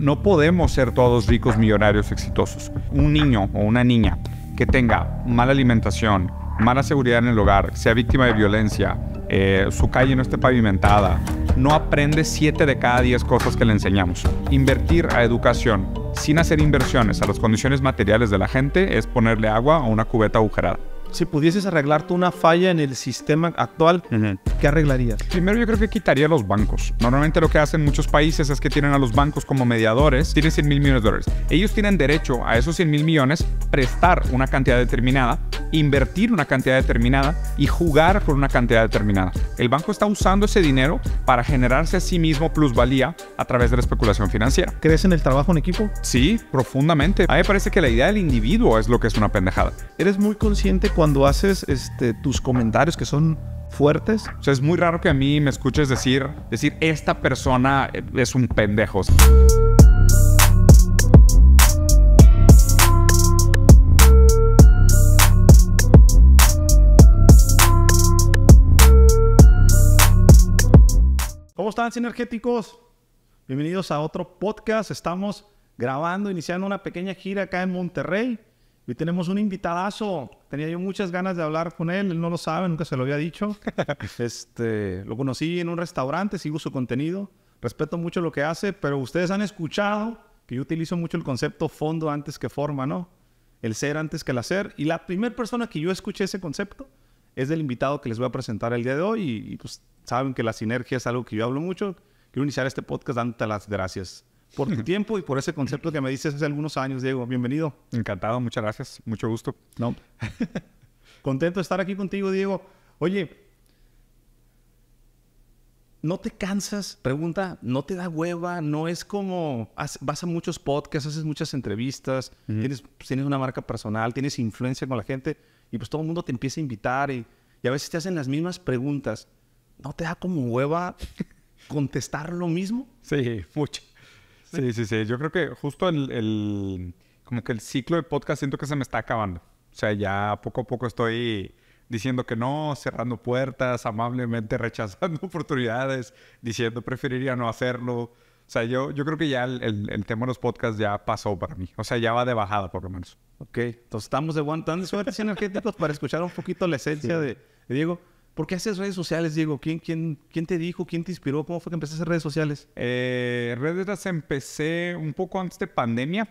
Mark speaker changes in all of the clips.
Speaker 1: no podemos ser todos ricos, millonarios, exitosos. Un niño o una niña que tenga mala alimentación, mala seguridad en el hogar, sea víctima de violencia, eh, su calle no esté pavimentada, no aprende 7 de cada 10 cosas que le enseñamos. Invertir a educación sin hacer inversiones a las condiciones materiales de la gente es ponerle agua a una cubeta agujerada si pudieses arreglarte una falla en el sistema actual, ¿qué arreglarías? Primero yo creo que quitaría los bancos. Normalmente lo que hacen muchos países es que tienen a los bancos como mediadores, tienen 100 mil millones de dólares. Ellos tienen derecho a esos 100 mil millones, prestar una cantidad determinada, invertir una cantidad determinada y jugar con una cantidad determinada. El banco está usando ese dinero para generarse a sí mismo plusvalía a través de la especulación financiera.
Speaker 2: ¿Crees en el trabajo en equipo?
Speaker 1: Sí, profundamente. A mí me parece que la idea del individuo es lo que es una pendejada. Eres muy consciente con cuando haces este, tus comentarios que son fuertes? O sea, es muy raro que a mí me escuches decir, decir, esta persona eh, es un pendejo.
Speaker 2: ¿Cómo están, sinergéticos? Bienvenidos a otro podcast. Estamos grabando, iniciando una pequeña gira acá en Monterrey. y tenemos un invitadazo Tenía yo muchas ganas de hablar con él, él no lo sabe, nunca se lo había dicho. Este, lo conocí en un restaurante, sigo su contenido, respeto mucho lo que hace, pero ustedes han escuchado que yo utilizo mucho el concepto fondo antes que forma, ¿no? El ser antes que el hacer. Y la primera persona que yo escuché ese concepto es del invitado que les voy a presentar el día de hoy y, pues, saben que la sinergia es algo que yo hablo mucho. Quiero iniciar este podcast dándote las gracias por tu tiempo y por ese concepto que me dices hace algunos años, Diego. Bienvenido. Encantado, muchas gracias, mucho gusto. No. Contento de estar aquí contigo, Diego. Oye, ¿no te cansas? Pregunta, ¿no te da hueva? ¿No es como, vas a muchos podcasts, haces muchas entrevistas, tienes, pues, tienes una marca personal, tienes influencia con la gente y pues todo el mundo te empieza a invitar y, y a veces te hacen las mismas preguntas. ¿No te da como hueva contestar lo mismo? Sí, mucho.
Speaker 1: Sí, sí, sí. Yo creo que justo el, el, como que el ciclo de podcast siento que se me está acabando. O sea, ya poco a poco estoy diciendo que no, cerrando puertas, amablemente rechazando oportunidades, diciendo preferiría no hacerlo. O sea, yo, yo creo que ya el, el, tema de los podcasts ya pasó para mí. O sea, ya va de bajada, por lo menos. Ok, entonces estamos de one tan
Speaker 2: suertes energéticos para escuchar un poquito la esencia de, Diego. ¿Por qué haces redes sociales, Diego? ¿Quién,
Speaker 1: quién, quién te dijo? ¿Quién te inspiró? ¿Cómo fue que empezaste a hacer redes sociales? Eh, redes las empecé un poco antes de pandemia.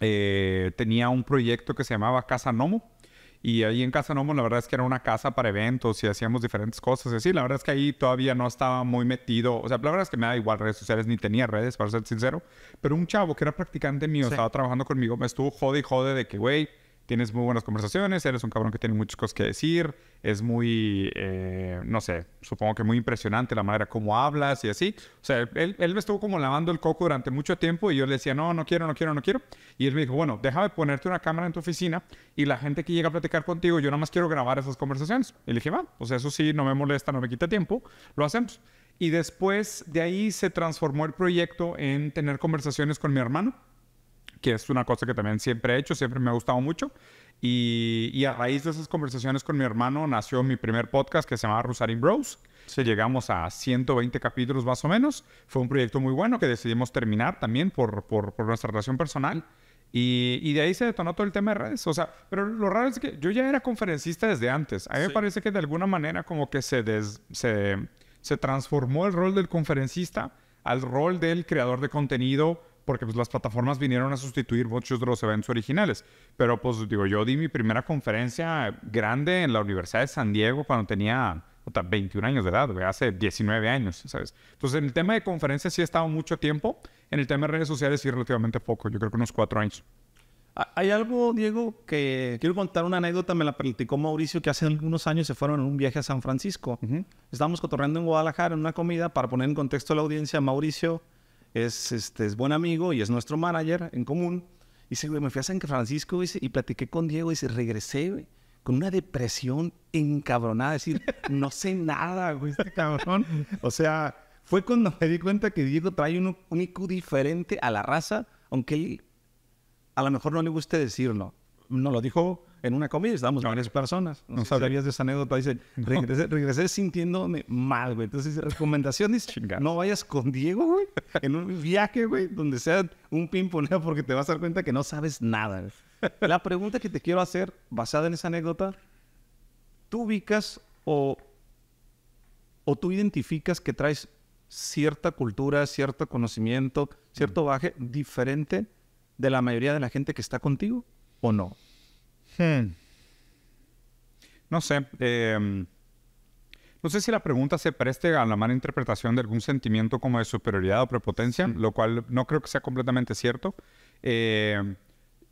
Speaker 1: Eh, tenía un proyecto que se llamaba Casa Nomo. Y ahí en Casa Nomo, la verdad es que era una casa para eventos y hacíamos diferentes cosas. Así, la verdad es que ahí todavía no estaba muy metido. O sea, la verdad es que me da igual redes sociales, ni tenía redes, para ser sincero. Pero un chavo que era practicante mío, estaba trabajando conmigo, me estuvo jode y jode de que, güey, tienes muy buenas conversaciones, eres un cabrón que tiene muchas cosas que decir, es muy, eh, no sé, supongo que muy impresionante la manera como hablas y así. O sea, él, él, me estuvo como lavando el coco durante mucho tiempo y yo le decía, no, no quiero, no quiero, no quiero. Y él me dijo, bueno, déjame ponerte una cámara en tu oficina y la gente que llega a platicar contigo, yo nada más quiero grabar esas conversaciones. Y le dije, va, o sea, eso sí, no me molesta, no me quita tiempo, lo hacemos. Y después de ahí se transformó el proyecto en tener conversaciones con mi hermano que es una cosa que también siempre he hecho, siempre me ha gustado mucho. Y, a raíz de esas conversaciones con mi hermano nació mi primer podcast que se llamaba Rosarín Bros. se Llegamos a 120 capítulos más o menos. Fue un proyecto muy bueno que decidimos terminar también por, por, nuestra relación personal. Y, de ahí se detonó todo el tema de redes. O sea, pero lo raro es que yo ya era conferencista desde antes. A mí me parece que de alguna manera como que se, se, se transformó el rol del conferencista al rol del creador de contenido, porque pues, las plataformas vinieron a sustituir muchos de los eventos originales. Pero pues digo, yo di mi primera conferencia grande en la Universidad de San Diego cuando tenía 21 años de edad, hace 19 años, ¿sabes? Entonces, en el tema de conferencias sí he estado mucho tiempo, en el tema de redes sociales sí relativamente poco, yo creo que unos cuatro años. Hay algo, Diego, que quiero
Speaker 2: contar una anécdota, me la platicó Mauricio, que hace algunos años se fueron en un viaje a San Francisco. Estábamos cotorreando en Guadalajara en una comida, para poner en contexto a la audiencia, Mauricio es, este, es buen amigo y es nuestro manager en común. Y se me fui a San Francisco y platiqué con Diego y regresé, con una depresión encabronada. Es decir, no sé nada, güey, este cabrón. O sea, fue cuando me di cuenta que Diego trae un, IQ diferente a la raza, aunque a lo mejor no le guste decirlo. No lo dijo en una comida, estábamos varias personas. No sabías de esa anécdota. Dice, regresé, sintiéndome mal, güey. Entonces, recomendaciones, no vayas con Diego, güey, en un viaje, güey, donde sea un pimponeo porque te vas a dar cuenta que no sabes nada. La pregunta que te quiero hacer, basada en esa anécdota, ¿tú ubicas o, o tú identificas que traes cierta cultura, cierto conocimiento, cierto mm. baje diferente de la mayoría de la gente que está contigo o no?
Speaker 1: Hmm. No sé. Em, no sé si la pregunta se preste a la mala interpretación de algún sentimiento como de superioridad o prepotencia, lo cual no creo que sea completamente cierto. Em,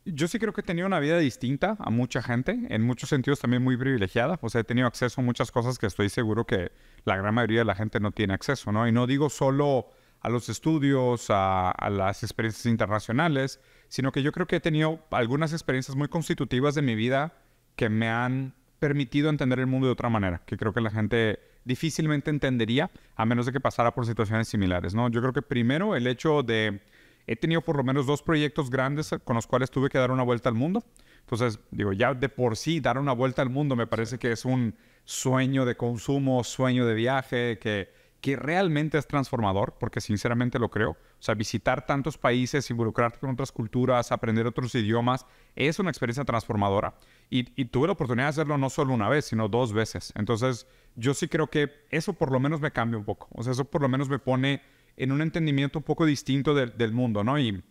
Speaker 1: yo sí creo que he tenido una vida distinta a mucha gente, en muchos sentidos también muy privilegiada. O sea, he tenido acceso a muchas cosas que estoy seguro que la gran mayoría de la gente no tiene acceso, ¿no? Y no digo solo a los estudios, a las experiencias internacionales, sino que yo creo que he tenido algunas experiencias muy constitutivas de mi vida que me han permitido entender el mundo de otra manera, que creo que la gente difícilmente entendería a menos de que pasara por situaciones similares, ¿no? Yo creo que primero el hecho de he tenido por lo menos dos proyectos grandes con los cuales tuve que dar una vuelta al mundo. Entonces, digo, ya de por sí dar una vuelta al mundo me parece que es un sueño de consumo, sueño de viaje, que que realmente es transformador, porque sinceramente lo creo. O sea, visitar tantos países, involucrarte con otras culturas, aprender otros idiomas, es una experiencia transformadora. Y, tuve la oportunidad de hacerlo no solo una vez, sino dos veces. Entonces, yo sí creo que eso por lo menos me cambia un poco. O sea, eso por lo menos me pone en un entendimiento un poco distinto del mundo, ¿no? Y,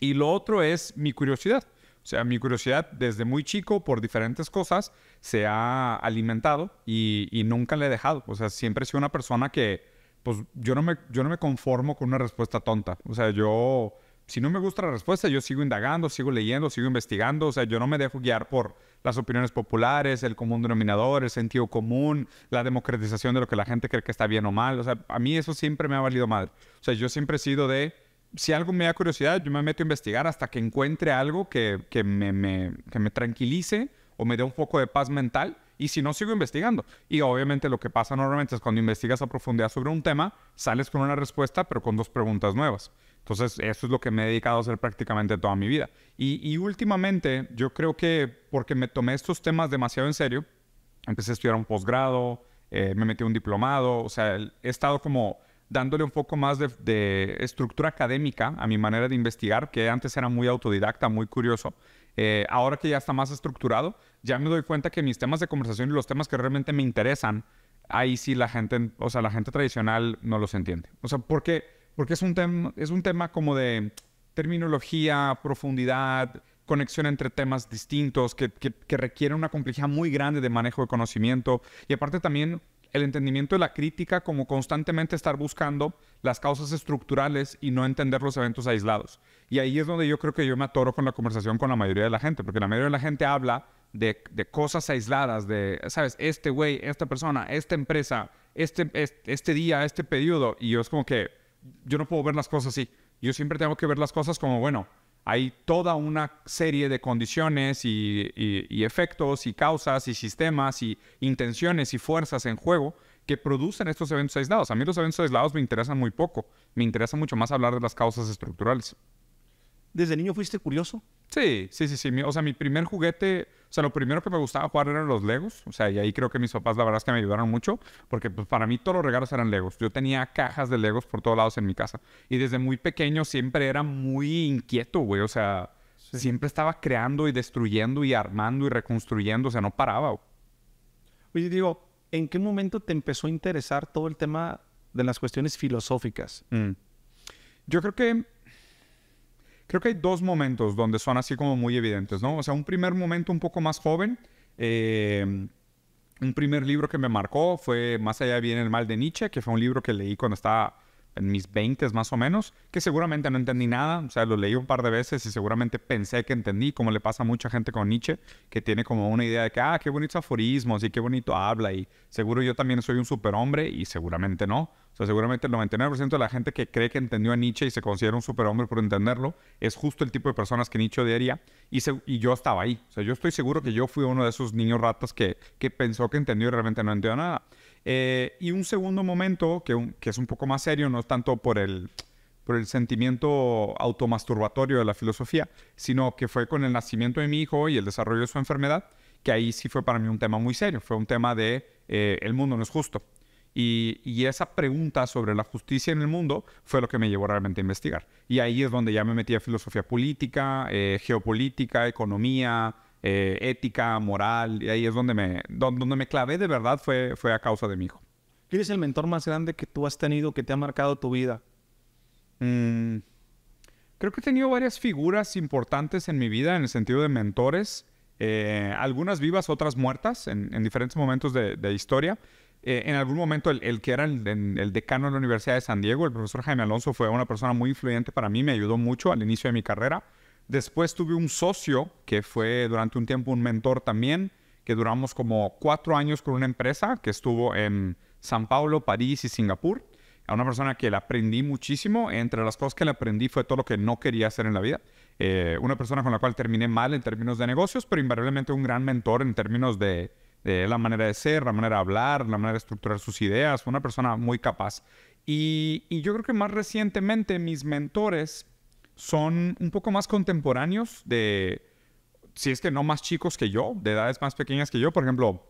Speaker 1: y lo otro es mi curiosidad. O sea, mi curiosidad desde muy chico por diferentes cosas se ha alimentado y, nunca le he dejado. O sea, siempre he sido una persona que, pues yo no, me, yo no me conformo con una respuesta tonta. O sea, yo, si no me gusta la respuesta, yo sigo indagando, sigo leyendo, sigo investigando. O sea, yo no me dejo guiar por las opiniones populares, el común denominador, el sentido común, la democratización de lo que la gente cree que está bien o mal. O sea, a mí eso siempre me ha valido mal. O sea, yo siempre he sido de si algo me da curiosidad, yo me meto a investigar hasta que encuentre algo que, me, tranquilice o me dé un poco de paz mental y si no, sigo investigando. Y obviamente lo que pasa normalmente es cuando investigas a profundidad sobre un tema, sales con una respuesta, pero con dos preguntas nuevas. Entonces, eso es lo que me he dedicado a hacer prácticamente toda mi vida. Y, últimamente, yo creo que porque me tomé estos temas demasiado en serio, empecé a estudiar un posgrado, eh, me metí a un diplomado, o sea, he estado como dándole un poco más de, estructura académica a mi manera de investigar, que antes era muy autodidacta, muy curioso. Eh, ahora que ya está más estructurado, ya me doy cuenta que mis temas de conversación y los temas que realmente me interesan, ahí sí la gente, o sea, la gente tradicional no los entiende. O sea, qué porque es, un tema, es un tema como de terminología, profundidad, conexión entre temas distintos que, que, que requieren una complejidad muy grande de manejo de conocimiento. Y aparte también el entendimiento de la crítica como constantemente estar buscando las causas estructurales y no entender los eventos aislados. Y ahí es donde yo creo que yo me atoro con la conversación con la mayoría de la gente, porque la mayoría de la gente habla de, cosas aisladas, de, ¿sabes? Este güey, esta persona, esta empresa, este, este día, este periodo. Y yo es como que yo no puedo ver las cosas así. Yo siempre tengo que ver las cosas como, bueno, hay toda una serie de condiciones y, efectos y causas y sistemas y intenciones y fuerzas en juego que producen estos eventos aislados. A mí los eventos aislados me interesan muy poco. Me interesa mucho más hablar de las causas estructurales. ¿Desde niño fuiste curioso? Sí, sí, sí, sí. O sea, mi primer juguete o sea, lo primero que me gustaba jugar eran los Legos. O sea, y ahí creo que mis papás, la verdad es que me ayudaron mucho, porque pues, para mí todos los regalos eran Legos. Yo tenía cajas de Legos por todos lados en mi casa. Y desde muy pequeño siempre era muy inquieto, güey. O sea, siempre estaba creando y destruyendo y armando y reconstruyendo. O sea, no paraba. Oye, digo, ¿en qué momento te empezó
Speaker 2: a interesar
Speaker 1: todo el tema de las cuestiones filosóficas? Mm. Yo creo que Creo que hay dos momentos donde son así como muy evidentes, ¿no? O sea, un primer momento un poco más joven. Eh, un primer libro que me marcó fue Más allá viene el mal de Nietzsche, que fue un libro que leí cuando estaba en mis 20 más o menos, que seguramente no entendí nada, o sea, lo leí un par de veces y seguramente pensé que entendí, como le pasa a mucha gente con Nietzsche, que tiene como una idea de que, ah, qué bonitos aforismos y qué bonito habla y seguro yo también soy un superhombre y seguramente no seguramente el 99% de la gente que cree que entendió a Nietzsche y se considera un superhombre por entenderlo, es justo el tipo de personas que Nietzsche odiaría. Y, yo estaba ahí. O sea, yo estoy seguro que yo fui uno de esos niños ratas que, pensó que entendió y realmente no entendió nada. Eh, y un segundo momento, que, es un poco más serio, no es tanto por el, por el sentimiento automasturbatorio de la filosofía, sino que fue con el nacimiento de mi hijo y el desarrollo de su enfermedad, que ahí sí fue para mí un tema muy serio. Fue un tema de eh, el mundo no es justo. Y, esa pregunta sobre la justicia en el mundo fue lo que me llevó realmente a investigar. Y ahí es donde ya me metí a filosofía política, eh, geopolítica, economía, eh, ética, moral. Y ahí es donde me, donde, me clavé de verdad fue, a causa de mi hijo. ¿Quién es el mentor más grande que tú has tenido que te ha marcado tu vida? Mm, creo que he tenido varias figuras importantes en mi vida en el sentido de mentores. Eh, algunas vivas, otras muertas en, diferentes momentos de, de historia. Eh, en algún momento el, que era el, decano de la Universidad de San Diego, el profesor Jaime Alonso, fue una persona muy influyente para mí, me ayudó mucho al inicio de mi carrera. Después tuve un socio que fue durante un tiempo un mentor también, que duramos como cuatro años con una empresa que estuvo en San Pablo, París y Singapur. A una persona que le aprendí muchísimo. Entre las cosas que le aprendí fue todo lo que no quería hacer en la vida. Eh, una persona con la cual terminé mal en términos de negocios, pero invariablemente un gran mentor en términos de, la manera de ser, la manera de hablar, la manera de estructurar sus ideas. Fue una persona muy capaz. Y, yo creo que más recientemente mis mentores son un poco más contemporáneos de, si es que no más chicos que yo, de edades más pequeñas que yo. Por ejemplo,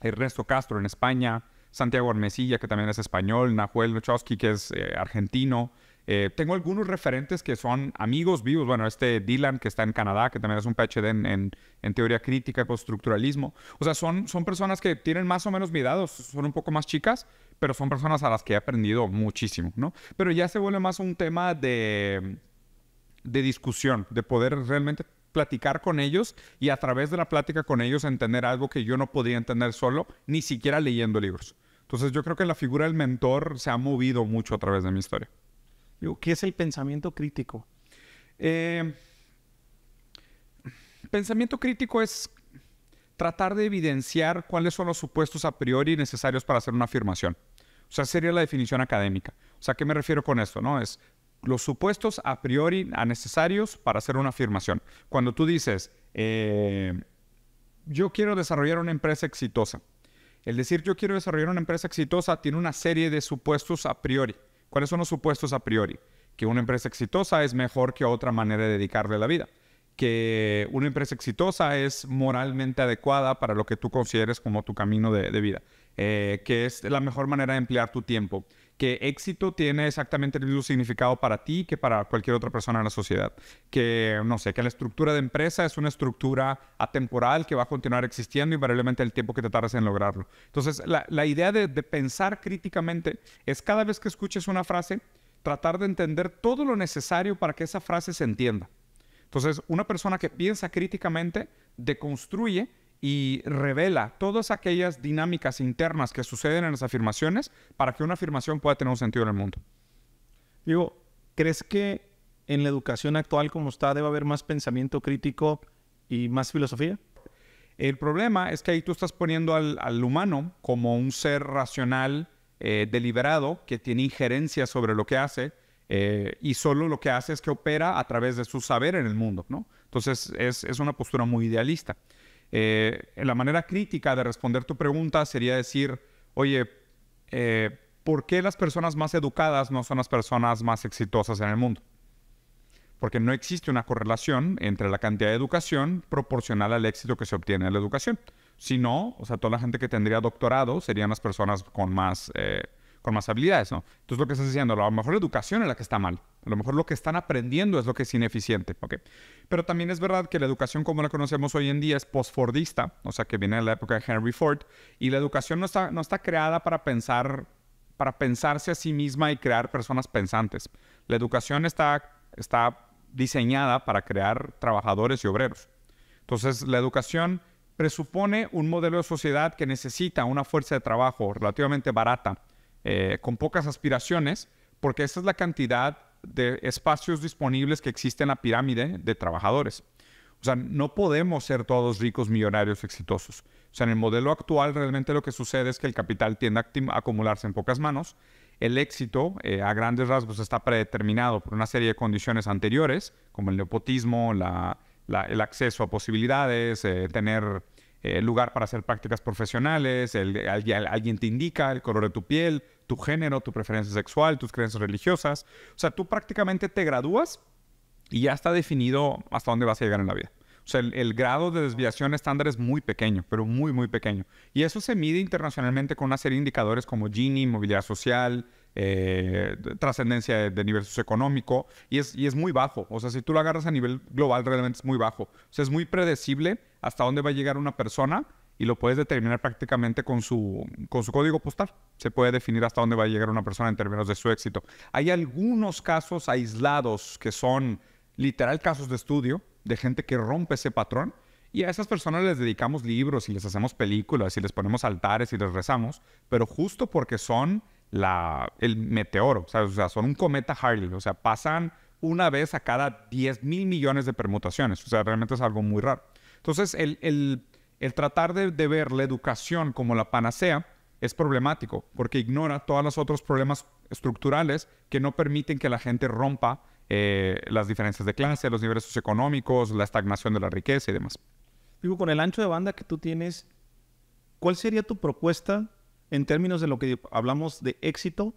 Speaker 1: Ernesto Castro en España, Santiago Armesilla, que también es español, Nahuel Nochowski, que es eh, argentino. Eh, tengo algunos referentes que son amigos vivos. Bueno, este Dylan que está en Canadá, que también es un PhD en, en, teoría crítica, constructuralismo. O sea, son, son personas que tienen más o menos mi edad, son un poco más chicas, pero son personas a las que he aprendido muchísimo, ¿no? Pero ya se vuelve más un tema de, de discusión, de poder realmente platicar con ellos y a través de la plática con ellos entender algo que yo no podía entender solo, ni siquiera leyendo libros. Entonces yo creo que la figura del mentor se ha movido mucho a través de mi historia. ¿qué es el pensamiento crítico? Eh, pensamiento crítico es tratar de evidenciar cuáles son los supuestos a priori necesarios para hacer una afirmación. O sea, sería la definición académica. O sea, ¿qué me refiero con esto? No es los supuestos a priori necesarios para hacer una afirmación. Cuando tú dices, eh, yo quiero desarrollar una empresa exitosa. El decir yo quiero desarrollar una empresa exitosa tiene una serie de supuestos a priori. ¿Cuáles son los supuestos a priori? Que una empresa exitosa es mejor que otra manera de dedicarle la vida. Que una empresa exitosa es moralmente adecuada para lo que tú consideres como tu camino de, vida. Eh, que es la mejor manera de emplear tu tiempo que éxito tiene exactamente el mismo significado para ti que para cualquier otra persona en la sociedad. Que, no sé, que la estructura de empresa es una estructura atemporal que va a continuar existiendo y invariablemente el tiempo que te tardes en lograrlo. Entonces, la, idea de, de pensar críticamente es cada vez que escuches una frase, tratar de entender todo lo necesario para que esa frase se entienda. Entonces, una persona que piensa críticamente deconstruye y revela todas aquellas dinámicas internas que suceden en las afirmaciones para que una afirmación pueda tener un sentido en el mundo. Digo, ¿crees que en la
Speaker 2: educación actual como está debe haber más pensamiento crítico y más filosofía? El
Speaker 1: problema es que ahí tú estás poniendo al, humano como un ser racional, eh, deliberado, que tiene injerencia sobre lo que hace eh, y solo lo que hace es que opera a través de su saber en el mundo, ¿no? Entonces es una postura muy idealista. Eh, la manera crítica de responder tu pregunta sería decir, oye, eh, ¿por qué las personas más educadas no son las personas más exitosas en el mundo? Porque no existe una correlación entre la cantidad de educación proporcional al éxito que se obtiene en la educación. Si no, o sea, toda la gente que tendría doctorado serían las personas con más... Eh, con más habilidades, ¿no? Entonces lo que estás diciendo, a lo mejor la educación es la que está mal, a lo mejor lo que están aprendiendo es lo que es ineficiente, ¿ok? Pero también es verdad que la educación como la conocemos hoy en día es postfordista, o sea, que viene de la época de Henry Ford, y la educación no está, no está creada para pensar, para pensarse a sí misma y crear personas pensantes. La educación está, está diseñada para crear trabajadores y obreros. Entonces, la educación presupone un modelo de sociedad que necesita una fuerza de trabajo relativamente barata eh, con pocas aspiraciones, porque esa es la cantidad de espacios disponibles que existe en la pirámide de trabajadores. O sea, no podemos ser todos ricos, millonarios, exitosos. O sea, en el modelo actual realmente lo que sucede es que el capital tiende a acumularse en pocas manos. El éxito, eh, a grandes rasgos, está predeterminado por una serie de condiciones anteriores, como el nepotismo, el acceso a posibilidades, eh, tener eh, lugar para hacer prácticas profesionales, alguien, te indica el color de tu piel, tu género, tu preferencia sexual, tus creencias religiosas. O sea, tú prácticamente te gradúas y ya está definido hasta dónde vas a llegar en la vida. O sea, el, grado de desviación estándar es muy pequeño, pero muy, muy pequeño. Y eso se mide internacionalmente con una serie de indicadores como Gini, movilidad social, eh, trascendencia de, nivel socioeconómico y es, y es muy bajo. O sea, si tú lo agarras a nivel global, realmente es muy bajo. O sea, es muy predecible hasta dónde va a llegar una persona y lo puedes determinar prácticamente con su, con su código postal. Se puede definir hasta dónde va a llegar una persona en términos de su éxito. Hay algunos casos aislados que son literal casos de estudio de gente que rompe ese patrón. Y a esas personas les dedicamos libros y les hacemos películas y les ponemos altares y les rezamos, pero justo porque son el meteoro. O sea, son un cometa Harley. O sea, pasan una vez a cada 10 mil millones de permutaciones. O sea, realmente es algo muy raro. Entonces, el, tratar de, ver la educación como la panacea es problemático porque ignora todos los otros problemas estructurales que no permiten que la gente rompa eh, las diferencias de clase, los niveles socioeconómicos, la estagnación de la riqueza y demás.
Speaker 2: Digo, con el ancho de banda que tú tienes, ¿cuál sería tu propuesta en términos de lo que hablamos de éxito,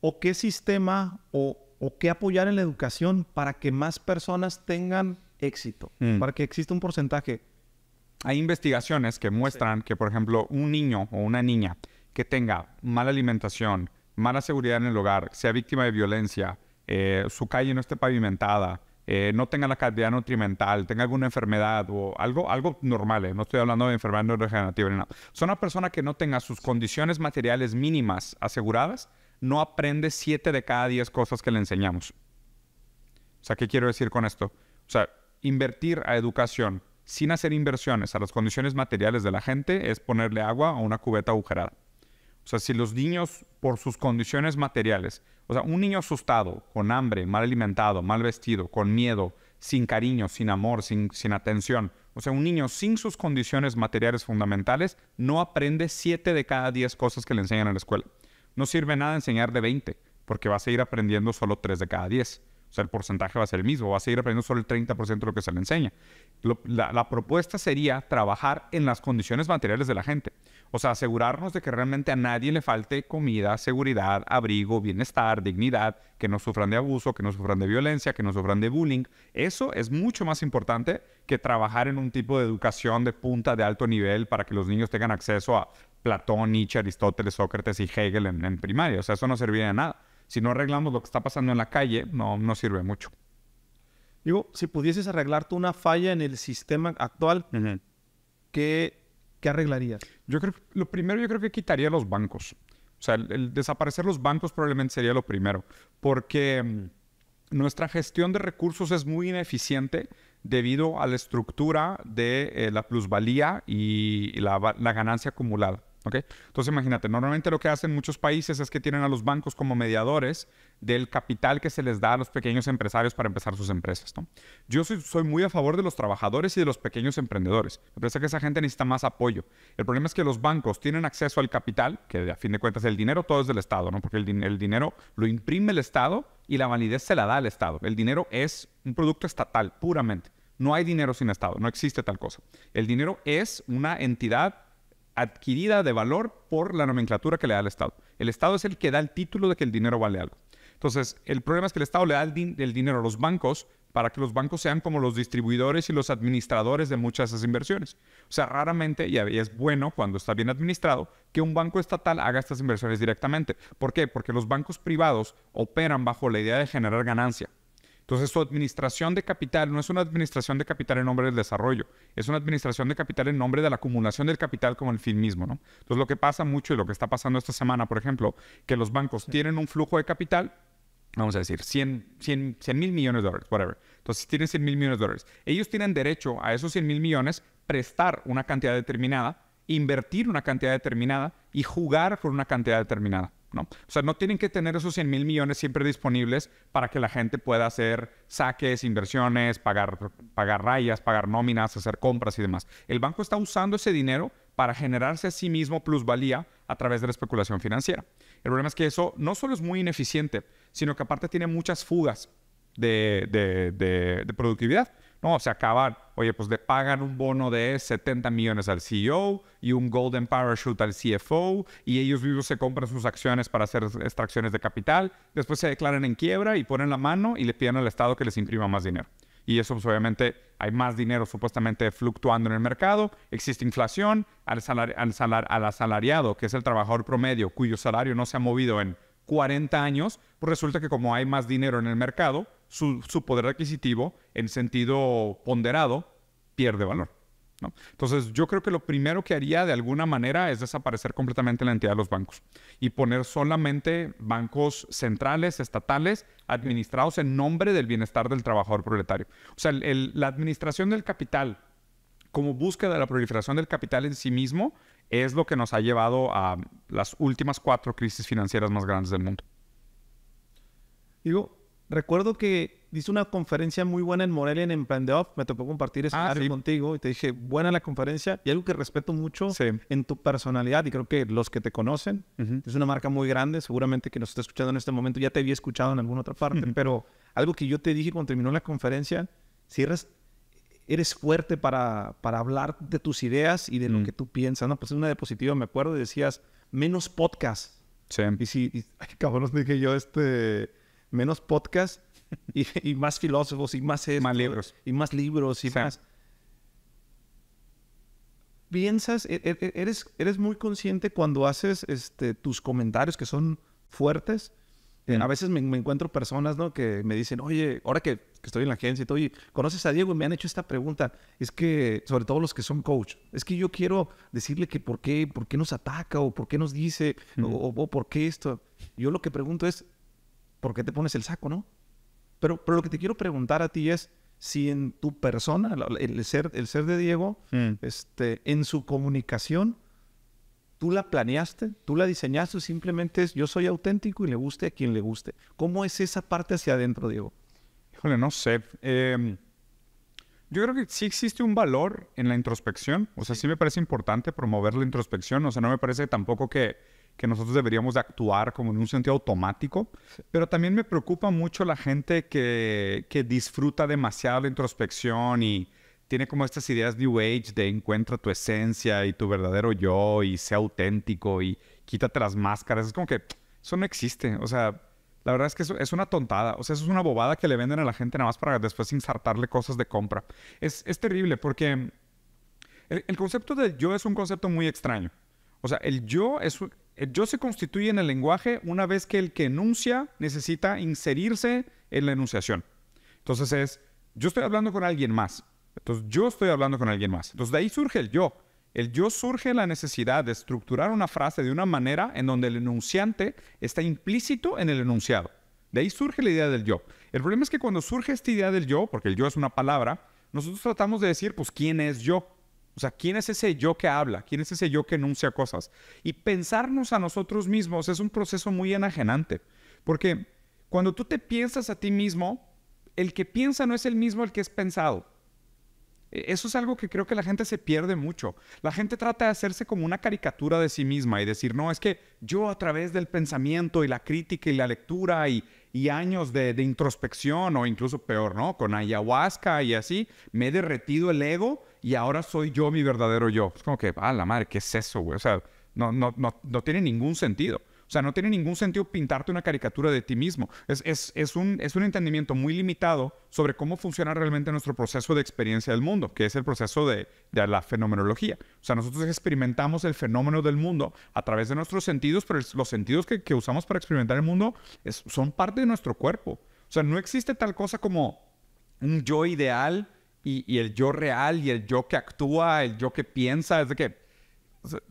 Speaker 2: o qué sistema o, qué apoyar en la educación para que más personas
Speaker 1: tengan éxito, mm. para que exista un porcentaje. Hay investigaciones que muestran que, por ejemplo, un niño o una niña que tenga mala alimentación, mala seguridad en el hogar, sea víctima de violencia, eh, su calle no esté pavimentada, eh, no tenga la calidad nutrimental, tenga alguna enfermedad o algo, algo normal, eh, no estoy hablando de enfermedad neurodegenerativa ni nada. Son una persona que no tenga sus condiciones materiales mínimas aseguradas, no aprende 7 de cada 10 cosas que le enseñamos. O sea, ¿qué quiero decir con esto? O sea, invertir a educación sin hacer inversiones a las condiciones materiales de la gente es ponerle agua a una cubeta agujerada. O sea, si los niños, por sus condiciones materiales, o sea, un niño asustado, con hambre, mal alimentado, mal vestido, con miedo, sin cariño, sin amor, sin, atención, o sea, un niño sin sus condiciones materiales fundamentales no aprende 7 de cada 10 cosas que le enseñan en la escuela. No sirve nada enseñar de 20, porque va a seguir aprendiendo solo 3 de cada 10. O sea, el porcentaje va a ser el mismo, va a seguir aprendiendo solo el 30% de lo que se le enseña. la propuesta sería trabajar en las condiciones materiales de la gente. O sea, asegurarnos de que realmente a nadie le falte comida, seguridad, abrigo, bienestar, dignidad, que no sufran de abuso, que no sufran de violencia, que no sufran de bullying. Eso es mucho más importante que trabajar en un tipo de educación de punta de alto nivel para que los niños tengan acceso a Platón, Nietzsche, Aristóteles, Sócrates y Hegel en, primaria. O sea, eso no serviría de nada. Si no arreglamos lo que está pasando en la calle, no, no sirve mucho. Digo, si pudieses arreglar una falla en el sistema actual, ¿qué ¿qué arreglarías? Yo creo, lo primero yo creo que quitaría los bancos. O sea, el, desaparecer los bancos probablemente sería lo primero, porque mm, nuestra gestión de recursos es muy ineficiente debido a la estructura de eh, la plusvalía y la ganancia acumulada. Entonces imagínate, normalmente lo que hacen muchos países es que tienen a los bancos como mediadores del capital que se les da a los pequeños empresarios para empezar sus empresas, Yo soy, muy a favor de los trabajadores y de los pequeños emprendedores. Me parece que esa gente necesita más apoyo. El problema es que los bancos tienen acceso al capital, que a fin de cuentas el dinero todo es del Estado, ¿no? Porque el, el dinero lo imprime el Estado y la validez se la da al Estado. El dinero es un producto estatal, puramente. No hay dinero sin Estado, no existe tal cosa. El dinero es una entidad adquirida de valor por la nomenclatura que le da el Estado. El Estado es el que da el título de que el dinero vale algo. Entonces, el problema es que el Estado le da el, dinero a los bancos para que los bancos sean como los distribuidores y los administradores de muchas de esas inversiones. O sea, raramente, y es bueno cuando está bien administrado, que un banco estatal haga estas inversiones directamente. ¿Por qué? Porque los bancos privados operan bajo la idea de generar ganancia. Entonces, su administración de capital no es una administración de capital en nombre del desarrollo, es una administración de capital en nombre de la acumulación del capital como el fin mismo, ¿no? Entonces, lo que pasa mucho y lo que está pasando esta semana, por ejemplo, que los bancos tienen un flujo de capital, vamos a decir, 100, 100, 100 mil millones de dólares, whatever. Entonces, tienen 100 mil millones de dólares. Ellos tienen derecho a esos 100 mil millones, prestar una cantidad determinada, invertir una cantidad determinada y jugar por una cantidad determinada. O sea, no tienen que tener esos 100 mil millones siempre disponibles para que la gente pueda hacer saques, inversiones, pagar, rayas, pagar nóminas, hacer compras y demás. El banco está usando ese dinero para generarse a sí mismo plusvalía a través de la especulación financiera. El problema es que eso no solo es muy ineficiente, sino que aparte tiene muchas fugas de productividad. No, se acaban. Oye, pues le pagan un bono de 70 millones al CEO y un golden parachute al CFO y ellos mismos se compran sus acciones para hacer extracciones de capital. Después se declaran en quiebra y ponen la mano y le piden al Estado que les imprima más dinero. Y eso pues, obviamente hay más dinero supuestamente fluctuando en el mercado, existe inflación, al, al, al asalariado, que es el trabajador promedio cuyo salario no se ha movido en 40 años, pues resulta que como hay más dinero en el mercado, su, poder adquisitivo en sentido ponderado pierde valor. Entonces, yo creo que lo primero que haría de alguna manera es desaparecer completamente la entidad de los bancos y poner solamente bancos centrales, estatales, administrados en nombre del bienestar del trabajador proletario. O sea, la administración del capital como búsqueda de la proliferación del capital en sí mismo es lo que nos ha llevado a las últimas cuatro crisis financieras más grandes del mundo.
Speaker 2: Digo, recuerdo que hice una conferencia muy buena en Morelia en Emprendedor. Me tocó compartir ah, eso
Speaker 1: contigo y te dije, buena
Speaker 2: la conferencia. Y algo que respeto mucho en tu personalidad, y creo que los que te conocen, es una marca muy grande, seguramente que nos está escuchando en este momento, ya te había escuchado en alguna otra parte, pero algo que yo te dije cuando terminó la conferencia, Si eres fuerte para, para, hablar de tus ideas y de lo que tú piensas. No, pues en una diapositiva me acuerdo y decías, menos podcast. Sí. Y si, dije yo, este, menos podcast y, más filósofos y más, libros. Y más libros y más. Piensas, e, e, eres, eres muy consciente cuando haces este, tus comentarios que son fuertes. A veces me, encuentro personas ¿no? que me dicen, oye, ahora que, estoy en la agencia y todo, oye, ¿conoces a Diego? Y me han hecho esta pregunta. Es que, sobre todo los que son coach, es que yo quiero decirle que por qué, por qué nos ataca o por qué nos dice o por qué esto. Yo lo que pregunto es, ¿por qué te pones el saco, no? Pero, pero lo que te quiero preguntar a ti es si en tu persona, el ser, el ser de Diego, mm. este, en su comunicación, tú la planeaste, tú la diseñaste, o simplemente es yo soy auténtico y le guste a quien le guste. ¿Cómo es esa parte hacia adentro, Diego?
Speaker 1: Híjole, no sé. Em, yo creo que sí existe un valor en la introspección. O sea, sí me parece importante promover la introspección. O sea, no me parece tampoco que que nosotros deberíamos de actuar como en un sentido automático, pero también me preocupa mucho la gente que, disfruta demasiado la introspección y tiene como estas ideas New Age de encuentra tu esencia y tu verdadero yo y sea auténtico y quítate las máscaras. Es como que eso no existe. O sea, la verdad es que es una tontada. O sea, eso es una bobada que le venden a la gente nada más para después insertarle cosas de compra. Es, es terrible porque el, concepto de yo es un concepto muy extraño. O sea, el yo es, el eh, yo se constituye en el lenguaje una vez que el que enuncia necesita inserirse en la enunciación. Entonces es, yo estoy hablando con alguien más. Entonces yo estoy hablando con alguien más. Entonces de ahí surge el yo. El yo surge la necesidad de estructurar una frase de una manera en donde el enunciante está implícito en el enunciado. De ahí surge la idea del yo. El problema es que cuando surge esta idea del yo, porque el yo es una palabra, nosotros tratamos de decir, pues, ¿quién es yo? O sea, ¿quién es ese yo que habla? ¿Quién es ese yo que enuncia cosas? Y pensarnos a nosotros mismos es un proceso muy enajenante, porque cuando tú te piensas a ti mismo, el que piensa no es el mismo el que es pensado. E, eso es algo que creo que la gente se pierde mucho. La gente trata de hacerse como una caricatura de sí misma y decir, no, es que yo a través del pensamiento y la crítica y la lectura y, años de, de, introspección o incluso peor, ¿no? Con ayahuasca y así, me he derretido el ego y ahora soy yo mi verdadero yo. Es como que, ah, la madre, ¿qué es eso, güey? O sea, no, no, no, no tiene ningún sentido. O sea, no tiene ningún sentido pintarte una caricatura de ti mismo. Es, es, es, un, es un entendimiento muy limitado sobre cómo funciona realmente nuestro proceso de experiencia del mundo, que es el proceso de, la fenomenología. O sea, nosotros experimentamos el fenómeno del mundo a través de nuestros sentidos, pero los sentidos que, usamos para experimentar el mundo es, son parte de nuestro cuerpo. O sea, no existe tal cosa como un yo ideal y, el yo real y el yo que actúa, el yo que piensa, es de que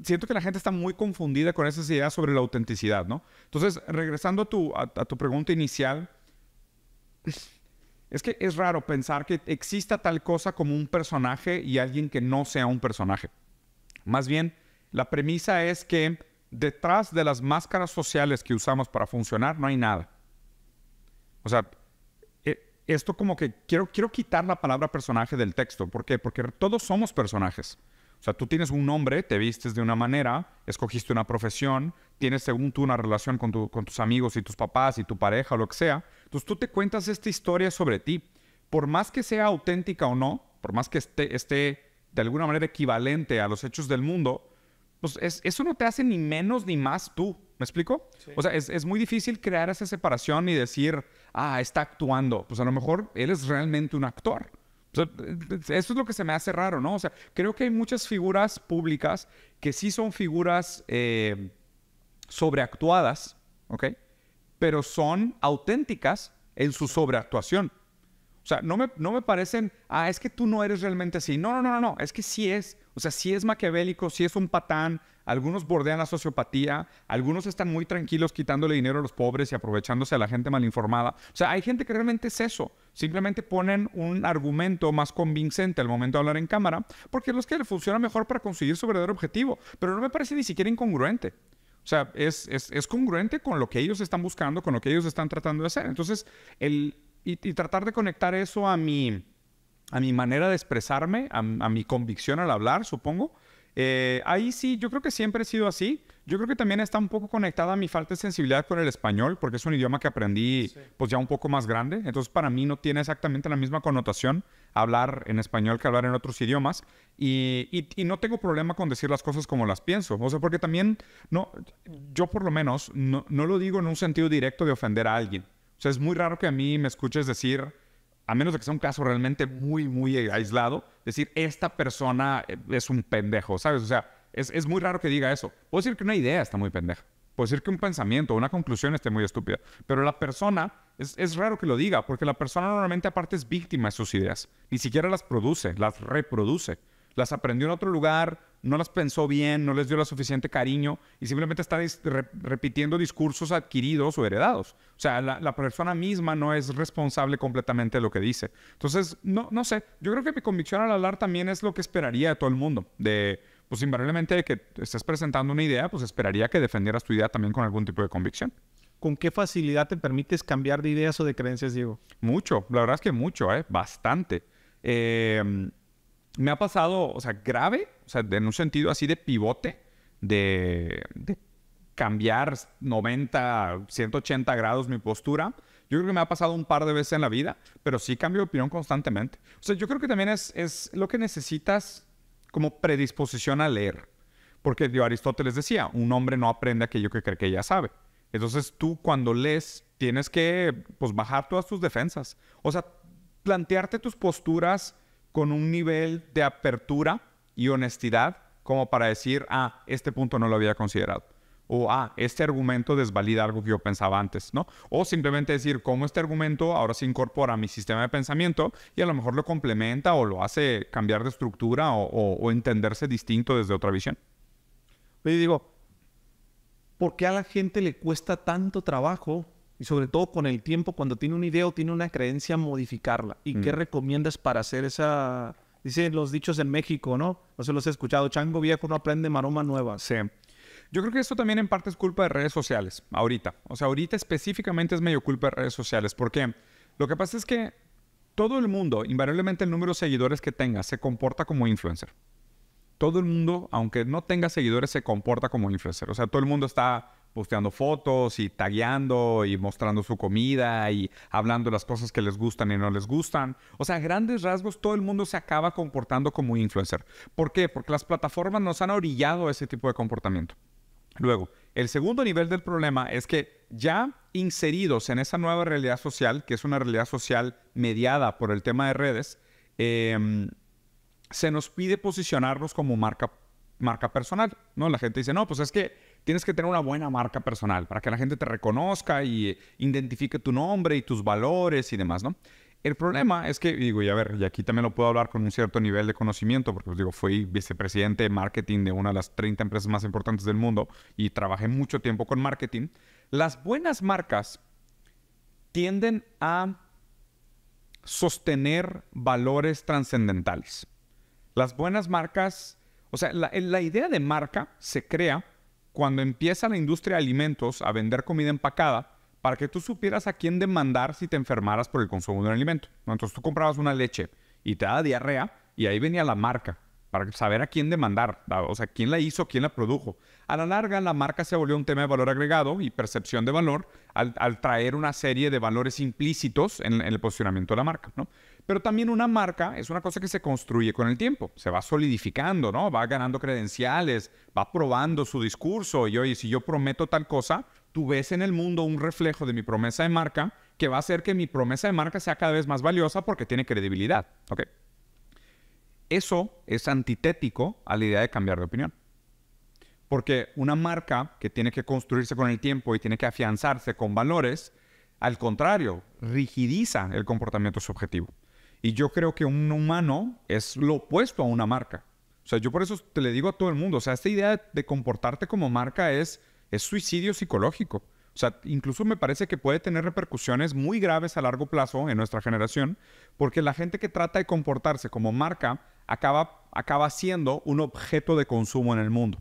Speaker 1: siento que la gente está muy confundida con esas ideas sobre la autenticidad, ¿no? Entonces, regresando a tu, a tu pregunta inicial, es que es raro pensar que exista tal cosa como un personaje y alguien que no sea un personaje. Más bien, la premisa es que detrás de las máscaras sociales que usamos para funcionar no hay nada. O sea, esto como que quiero, quiero quitar la palabra personaje del texto. ¿Por qué? Porque todos somos personajes. O sea, tú tienes un nombre, te vistes de una manera, escogiste una profesión, tienes según tú una relación con, tus amigos y tus papás y tu pareja o lo que sea. Entonces tú te cuentas esta historia sobre ti. Por más que sea auténtica o no, por más que esté, de alguna manera equivalente a los hechos del mundo, pues eso no te hace ni menos ni más tú. ¿Me explico? O sea, es, muy difícil crear esa separación y decir, ah, está actuando. Pues a lo mejor él es realmente un actor. eso es lo que se me hace raro, ¿no? O sea, creo que hay muchas figuras públicas que sí son figuras eh, sobreactuadas, ¿ok? Pero son auténticas en su sobreactuación. O sea, no me, no me parecen, ah, es que tú no eres realmente así. No, no, no, no, no, es que sí es. O sea, sí es maquiavélico, sí es un patán. Algunos bordean la sociopatía, algunos están muy tranquilos quitándole dinero a los pobres y aprovechándose a la gente malinformada. O sea, hay gente que realmente es eso. Simplemente ponen un argumento más convincente al momento de hablar en cámara, porque es lo que le funciona mejor para conseguir su verdadero objetivo. Pero no me parece ni siquiera incongruente. O sea, es, es, es congruente con lo que ellos están buscando, con lo que ellos están tratando de hacer. Entonces, el, y, tratar de conectar eso a mi, a mi manera de expresarme, a, mi convicción al hablar, supongo. Eh, ahí sí, yo creo que siempre he sido así. Yo creo que también está un poco conectada a mi falta de sensibilidad con el español, porque es un idioma que aprendí pues ya un poco más grande. Entonces para mí no tiene exactamente la misma connotación hablar en español que hablar en otros idiomas. Y, y, no tengo problema con decir las cosas como las pienso. O sea, porque también no, yo por lo menos no lo digo en un sentido directo de ofender a alguien. O sea, es muy raro que a mí me escuches decir, a menos de que sea un caso realmente muy, muy eh, aislado, decir, esta persona eh, es un pendejo, ¿sabes? O sea, es, muy raro que diga eso. Puedo decir que una idea está muy pendeja. Puedo decir que un pensamiento, una conclusión esté muy estúpida. Pero la persona, es, es raro que lo diga, porque la persona normalmente aparte es víctima de sus ideas. Ni siquiera las produce, las reproduce las aprendió en otro lugar, no las pensó bien, no les dio la suficiente cariño y simplemente está repitiendo discursos adquiridos o heredados. O sea, la, persona misma no es responsable completamente de lo que dice. Entonces, no, no sé, yo creo que mi convicción al hablar también es lo que esperaría de todo el mundo, de pues invariablemente que estés presentando una idea, pues esperaría que defendieras tu idea también con algún tipo de convicción. ¿Con qué facilidad te permites cambiar de ideas o de creencias, Diego? Mucho, la verdad es que mucho, ¿eh? bastante. Eh, me ha pasado, o sea, grave, o sea, en un sentido así de pivote, de, cambiar 90, 180 grados mi postura. Yo creo que me ha pasado un par de veces en la vida, pero sí cambio de opinión constantemente. O sea, yo creo que también es, es lo que necesitas como predisposición a leer. Porque Aristóteles decía, un hombre no aprende aquello que cree que ya sabe. Entonces tú cuando lees tienes que pues, bajar todas tus defensas. O sea, plantearte tus posturas con un nivel de apertura y honestidad como para decir, ah, este punto no lo había considerado. O, ah, este argumento desvalida algo que yo pensaba antes, ¿no? O simplemente decir, cómo este argumento ahora se incorpora a mi sistema de pensamiento y a lo mejor lo complementa o lo hace cambiar de estructura o, o entenderse distinto desde otra visión. Y digo, ¿por qué a la gente
Speaker 2: le cuesta tanto trabajo y sobre todo con el tiempo, cuando tiene una idea o tiene una creencia, modificarla. ¿Y qué mm. recomiendas para hacer esa... Dicen los dichos en México, ¿no? No se los
Speaker 1: he escuchado. Chango viejo no aprende maroma nueva. Sí. Yo creo que esto también en parte es culpa de redes sociales, ahorita. O sea, ahorita específicamente es medio culpa de redes sociales, porque lo que pasa es que todo el mundo, invariablemente el número de seguidores que tenga, se comporta como influencer. Todo el mundo, aunque no tenga seguidores, se comporta como influencer. O sea, todo el mundo está posteando fotos y tagueando y mostrando su comida y hablando de las cosas que les gustan y no les gustan. O sea, grandes rasgos todo el mundo se acaba comportando como influencer. ¿Por qué? Porque las plataformas nos han orillado a ese tipo de comportamiento. Luego, el segundo nivel del problema es que ya inseridos en esa nueva realidad social, que es una realidad social mediada por el tema de redes, em, se nos pide posicionarnos como marca, marca personal. ¿no? La gente dice, no, pues es que tienes que tener una buena marca personal para que la gente te reconozca y eh, identifique tu nombre y tus valores y demás, ¿no? El problema es que, digo, y a ver, y aquí también lo puedo hablar con un cierto nivel de conocimiento, porque, os pues, digo, fui vicepresidente de marketing de una de las 30 empresas más importantes del mundo y trabajé mucho tiempo con marketing. Las buenas marcas tienden a sostener valores trascendentales. Las buenas marcas, o sea, la idea de marca se crea cuando empieza la industria de alimentos a vender comida empacada para que tú supieras a quién demandar si te enfermaras por el consumo de un alimento. Entonces tú comprabas una leche y te daba diarrea y ahí venía la marca para saber a quién demandar, o sea, quién la hizo, quién la produjo. A la larga, la marca se volvió un tema de valor agregado y percepción de valor al, traer una serie de valores implícitos en, el posicionamiento de la marca, pero también una marca es una cosa que se construye con el tiempo, se va solidificando, ¿no? Va ganando credenciales, va probando su discurso y oye, si yo prometo tal cosa, tú ves en el mundo un reflejo de mi promesa de marca que va a hacer que mi promesa de marca sea cada vez más valiosa porque tiene credibilidad, Eso es antitético a la idea de cambiar de opinión. Porque una marca que tiene que construirse con el tiempo y tiene que afianzarse con valores, al contrario, rigidiza el comportamiento subjetivo. Y yo creo que un humano es lo opuesto a una marca. O sea, yo por eso te le digo a todo el mundo, o sea, esta idea de comportarte como marca es, es suicidio psicológico. O sea, incluso me parece que puede tener repercusiones muy graves a largo plazo en nuestra generación, porque la gente que trata de comportarse como marca acaba, acaba siendo un objeto de consumo en el mundo.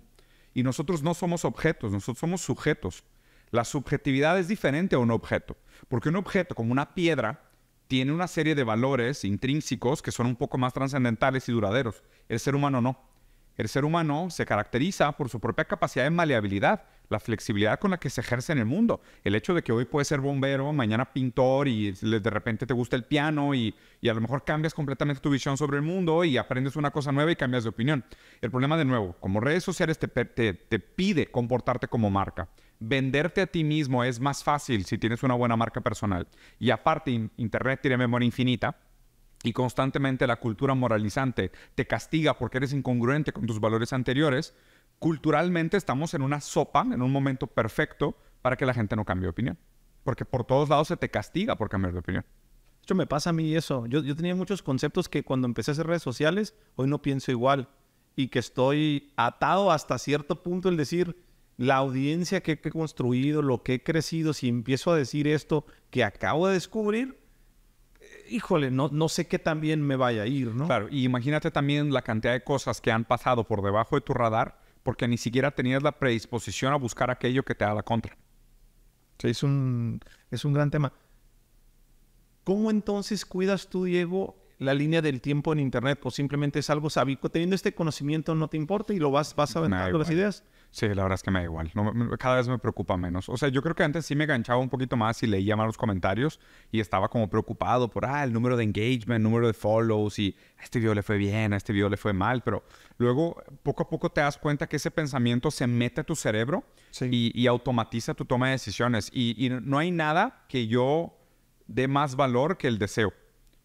Speaker 1: Y nosotros no somos objetos, nosotros somos sujetos. La subjetividad es diferente a un objeto, porque un objeto como una piedra tiene una serie de valores intrínsecos que son un poco más trascendentales y duraderos. El ser humano no. El ser humano se caracteriza por su propia capacidad de maleabilidad, la flexibilidad con la que se ejerce en el mundo. El hecho de que hoy puedes ser bombero, mañana pintor y de repente te gusta el piano y, a lo mejor cambias completamente tu visión sobre el mundo y aprendes una cosa nueva y cambias de opinión. El problema de nuevo, como redes sociales te pide comportarte como marca venderte a ti mismo es más fácil si tienes una buena marca personal. Y aparte, Internet tiene memoria infinita. Y constantemente la cultura moralizante te castiga porque eres incongruente con tus valores anteriores. Culturalmente estamos en una sopa, en un momento perfecto para que la gente no cambie de opinión. Porque por todos lados se te castiga por cambiar de opinión. Esto me pasa a
Speaker 2: mí eso. Yo, yo tenía muchos conceptos que cuando empecé a hacer redes sociales, hoy no pienso igual. Y que estoy atado hasta cierto punto el decir, la audiencia que he construido, lo que he crecido, si empiezo a decir esto que acabo de descubrir, eh,
Speaker 1: híjole, no, no sé qué también me vaya a ir, ¿no? Claro, y imagínate también la cantidad de cosas que han pasado por debajo de tu radar porque ni siquiera tenías la predisposición a buscar aquello que te da la contra.
Speaker 2: Sí, es un, es un gran tema. ¿Cómo entonces cuidas tú, Diego, la línea del tiempo en Internet pues simplemente es algo sabico. Teniendo este conocimiento no
Speaker 1: te importa y lo vas, vas aventando las ideas. Sí, la verdad es que me da igual. cada vez me preocupa menos. O sea, yo creo que antes sí me enganchaba un poquito más y leía más los comentarios y estaba como preocupado por, ah, el número de engagement, número de follows y este video le fue bien, a este video le fue mal. Pero luego, poco a poco te das cuenta que ese pensamiento se mete a tu cerebro y, automatiza tu toma de decisiones. Y, y no hay nada que yo dé más valor que el deseo.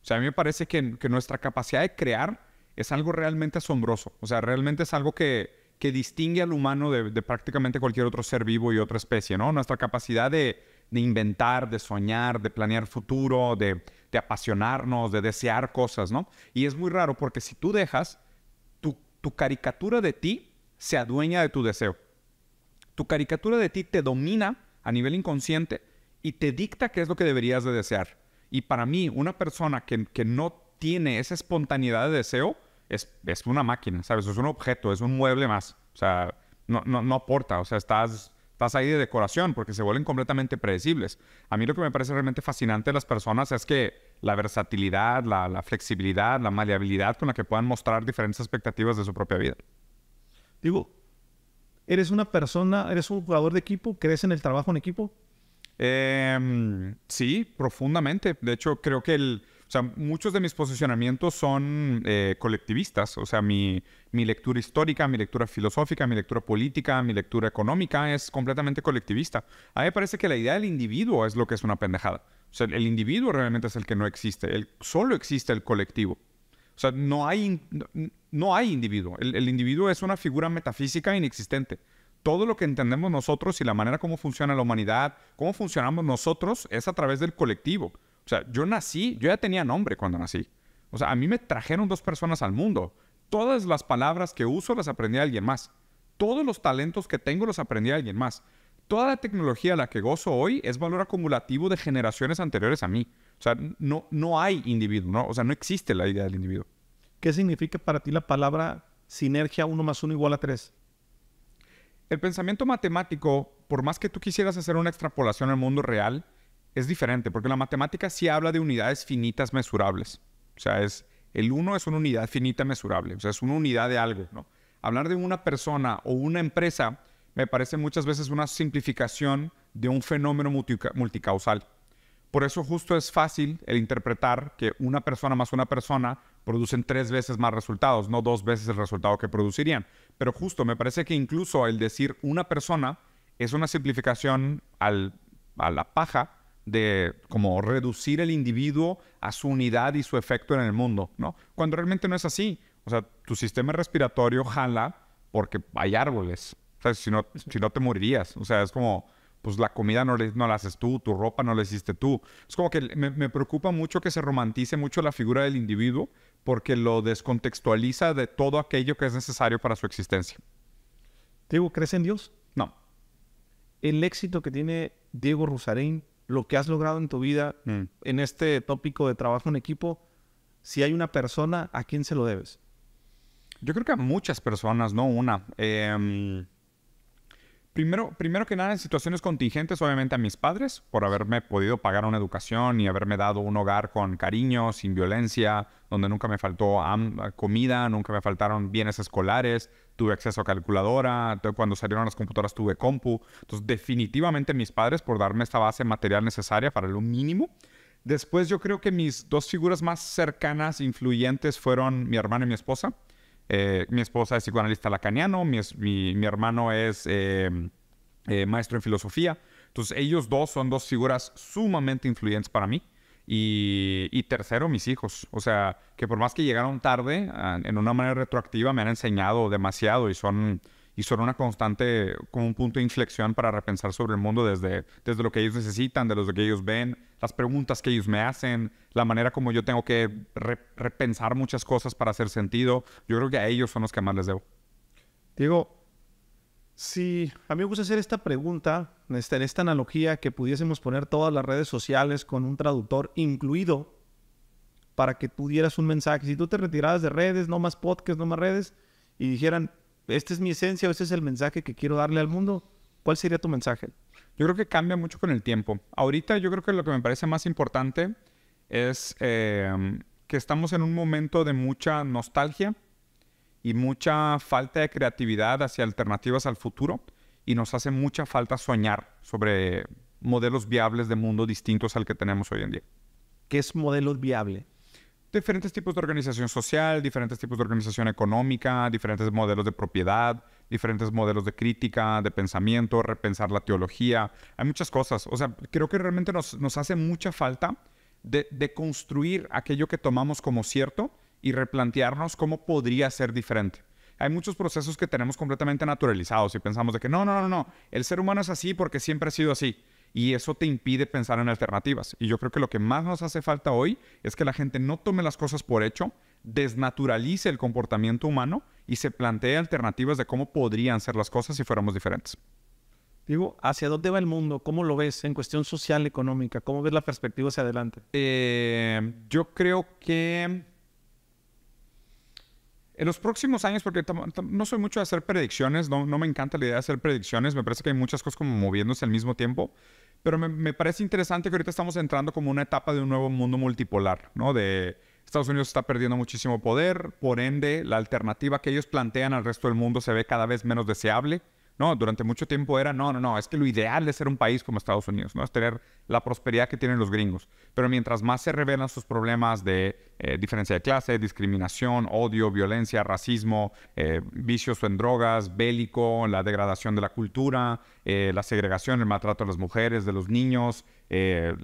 Speaker 1: O sea, a mí me parece que, nuestra capacidad de crear es algo realmente asombroso. O sea, realmente es algo que, distingue al humano de, prácticamente cualquier otro ser vivo y otra especie, ¿no? Nuestra capacidad de, inventar, de soñar, de planear futuro, de, apasionarnos, de desear cosas, ¿no? Y es muy raro porque si tú dejas, tu, tu caricatura de ti se adueña de tu deseo. Tu caricatura de ti te domina a nivel inconsciente y te dicta qué es lo que deberías de desear. Y para mí, una persona que, que no tiene esa espontaneidad de deseo es, es, una máquina, ¿sabes? Es un objeto, es un mueble más. O sea, no, no, no aporta, o sea, estás, estás ahí de decoración porque se vuelven completamente predecibles. A mí lo que me parece realmente fascinante de las personas es que la versatilidad, la, la flexibilidad, la maleabilidad con la que puedan mostrar diferentes expectativas de su propia vida. Digo,
Speaker 2: eres una persona, eres un jugador de equipo, crees en el trabajo en equipo,
Speaker 1: Em, sí, profundamente. De hecho, creo que el, o sea, muchos de mis posicionamientos son eh, colectivistas. O sea, mi, lectura histórica, mi lectura filosófica, mi lectura política, mi lectura económica es completamente colectivista. A mí me parece que la idea del individuo es lo que es una pendejada. O sea, el individuo realmente es el que no existe. El, solo existe el colectivo. O sea, no hay, no, hay individuo. el individuo es una figura metafísica inexistente todo lo que entendemos nosotros y la manera como funciona la humanidad, cómo funcionamos nosotros, es a través del colectivo. O sea, yo nací, yo ya tenía nombre cuando nací. O sea, a mí me trajeron dos personas al mundo. Todas las palabras que uso las aprendí a alguien más. Todos los talentos que tengo los aprendí a alguien más. Toda la tecnología a la que gozo hoy es valor acumulativo de generaciones anteriores a mí. O sea, no, no hay individuo, ¿no? O sea, no existe la idea del individuo. ¿Qué significa para ti la palabra sinergia 1 más 1 igual a 3? El pensamiento matemático, por más que tú quisieras hacer una extrapolación al mundo real, es diferente, porque la matemática sí habla de unidades finitas mesurables. O sea, es, el uno es una unidad finita mesurable, o sea, es una unidad de algo, ¿no? Hablar de una persona o una empresa me parece muchas veces una simplificación de un fenómeno multicausal. Por eso justo es fácil el interpretar que una persona más una persona producen tres veces más resultados, no dos veces el resultado que producirían. Pero justo, me parece que incluso el decir una persona es una simplificación a la paja de como reducir el individuo a su unidad y su efecto en el mundo, ¿no? Cuando realmente no es así. O sea, tu sistema respiratorio jala porque hay árboles. O sea, si no te morirías. O sea, es como pues la comida no, no la haces tú, tu ropa no la hiciste tú. Es como que me, preocupa mucho que se romantice mucho la figura del individuo porque lo descontextualiza de todo aquello que es necesario para su existencia.
Speaker 2: Diego, ¿crees en Dios? No. El éxito que tiene Diego Rusarín, lo que has logrado en tu vida, mm. en este tópico de trabajo en
Speaker 1: equipo, si hay una persona, ¿a quién se lo debes? Yo creo que a muchas personas, no una. Em, Primero, que nada, en situaciones contingentes, obviamente a mis padres, por haberme podido pagar una educación y haberme dado un hogar con cariño, sin violencia, donde nunca me faltó comida, nunca me faltaron bienes escolares, tuve acceso a calculadora, cuando salieron las computadoras tuve compu. Entonces, definitivamente mis padres por darme esta base material necesaria para lo mínimo. Después yo creo que mis dos figuras más cercanas, influyentes, fueron mi hermana y mi esposa. Eh, mi esposa es psicoanalista lacaniano, mi, mi, mi hermano es eh, eh, maestro en filosofía. Entonces, ellos dos son dos figuras sumamente influyentes para mí. Y, y, tercero, mis hijos. O sea, que por más que llegaron tarde, ah, en una manera retroactiva me han enseñado demasiado y son y son una constante, como un punto de inflexión para repensar sobre el mundo desde, desde lo que ellos necesitan, de lo que ellos ven, las preguntas que ellos me hacen, la manera como yo tengo que repensar muchas cosas para hacer sentido. Yo creo que a ellos son los que más les debo. Diego, si a mí me gusta hacer esta pregunta, en esta
Speaker 2: analogía que pudiésemos poner todas las redes sociales con un traductor incluido para que tú un mensaje. Si tú te retiraras de redes, no más podcast, no más redes, y dijeran,
Speaker 1: esta es mi esencia o este es el mensaje que quiero darle al mundo, ¿cuál sería tu mensaje? Yo creo que cambia mucho con el tiempo. Ahorita yo creo que lo que me parece más importante es em, que estamos en un momento de mucha nostalgia y mucha falta de creatividad hacia alternativas al futuro y nos hace mucha falta soñar sobre modelos viables de mundo distintos al que tenemos hoy en día. ¿Qué es modelo viable? diferentes tipos de organización social, diferentes tipos de organización económica, diferentes modelos de propiedad, diferentes modelos de crítica, de pensamiento, repensar la teología. Hay muchas cosas. O sea, creo que realmente nos, nos hace mucha falta de, de, construir aquello que tomamos como cierto y replantearnos cómo podría ser diferente. Hay muchos procesos que tenemos completamente naturalizados y pensamos de que no, no, no, no, el ser humano es así porque siempre ha sido así y eso te impide pensar en alternativas. Y yo creo que lo que más nos hace falta hoy es que la gente no tome las cosas por hecho, desnaturalice el comportamiento humano y se plantee alternativas de cómo podrían ser las cosas si fuéramos diferentes.
Speaker 2: Digo, ¿hacia dónde va el mundo? ¿Cómo lo ves en cuestión social, económica? ¿Cómo ves la perspectiva hacia adelante?
Speaker 1: Eh, yo creo que en los próximos años, porque no soy mucho de hacer predicciones, no, no me encanta la idea de hacer predicciones, me parece que hay muchas cosas como moviéndose al mismo tiempo. Pero me, parece interesante que ahorita estamos entrando como una etapa de un nuevo mundo multipolar, ¿no? De Estados Unidos está perdiendo muchísimo poder, por ende la alternativa que ellos plantean al resto del mundo se ve cada vez menos deseable no, durante mucho tiempo era, no, no, no, es que lo ideal de ser un país como Estados Unidos, ¿no? Es tener la prosperidad que tienen los gringos. Pero mientras más se revelan sus problemas de eh, diferencia de clase, discriminación, odio, violencia, racismo, eh, vicios en drogas, bélico, la degradación de la cultura, eh, la segregación, el maltrato a las mujeres, de los niños, el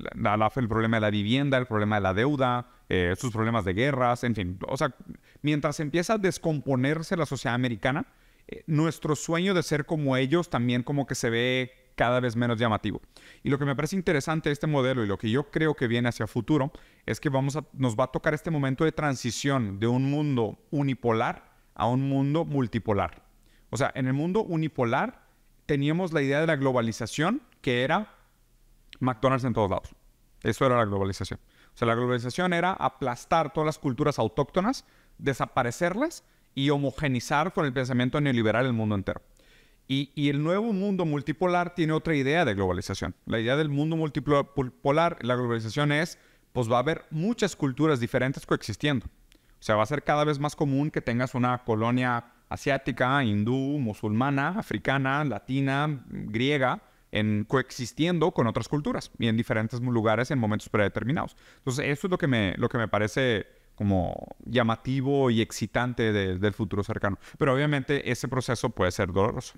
Speaker 1: problema de la vivienda, el problema de la deuda, sus problemas de guerras, en fin. O sea, mientras empieza a descomponerse la sociedad americana, eh, nuestro sueño de ser como ellos también como que se ve cada vez menos llamativo. Y lo que me parece interesante de este modelo y lo que yo creo que viene hacia futuro es que vamos a, nos va a tocar este momento de transición de un mundo unipolar a un mundo multipolar. O sea, en el mundo unipolar teníamos la idea de la globalización que era McDonald's en todos lados. Eso era la globalización. O sea, la globalización era aplastar todas las culturas autóctonas, desaparecerlas y homogenizar con el pensamiento neoliberal el mundo entero. Y, el nuevo mundo multipolar tiene otra idea de globalización. La idea del mundo multipolar, la globalización es, pues va a haber muchas culturas diferentes coexistiendo. O sea, va a ser cada vez más común que tengas una colonia asiática, hindú, musulmana, africana, latina, griega, en coexistiendo con otras culturas y en diferentes lugares en momentos predeterminados. Entonces, eso es lo que me, lo que me parece como llamativo y excitante del futuro cercano. Pero obviamente ese proceso puede ser doloroso.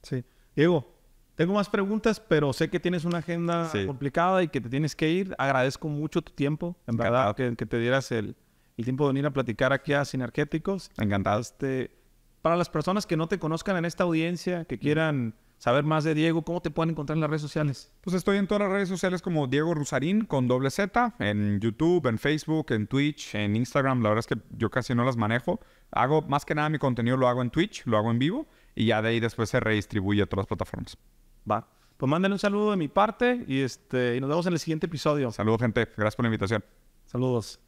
Speaker 2: Sí. Diego, tengo más preguntas, pero sé que tienes una agenda complicada y que te tienes que ir. Agradezco mucho tu tiempo, en verdad, que, te dieras el, tiempo de venir a platicar aquí a Sinergéticos. Encantado. Este, para las
Speaker 1: personas que no te conozcan en esta audiencia, que mm. quieran saber más de Diego, ¿cómo te pueden encontrar en las redes sociales? Pues estoy en todas las redes sociales como Diego Rusarín con doble Z, en YouTube, en Facebook, en Twitch, en Instagram. La verdad es que yo casi no las manejo. Hago más que nada mi contenido, lo hago en Twitch, lo hago en vivo y ya de ahí después se redistribuye a todas las plataformas. Va. Pues mándenle un saludo de mi parte y, este, y nos vemos en el siguiente episodio. Saludos, gente. Gracias por la invitación. Saludos.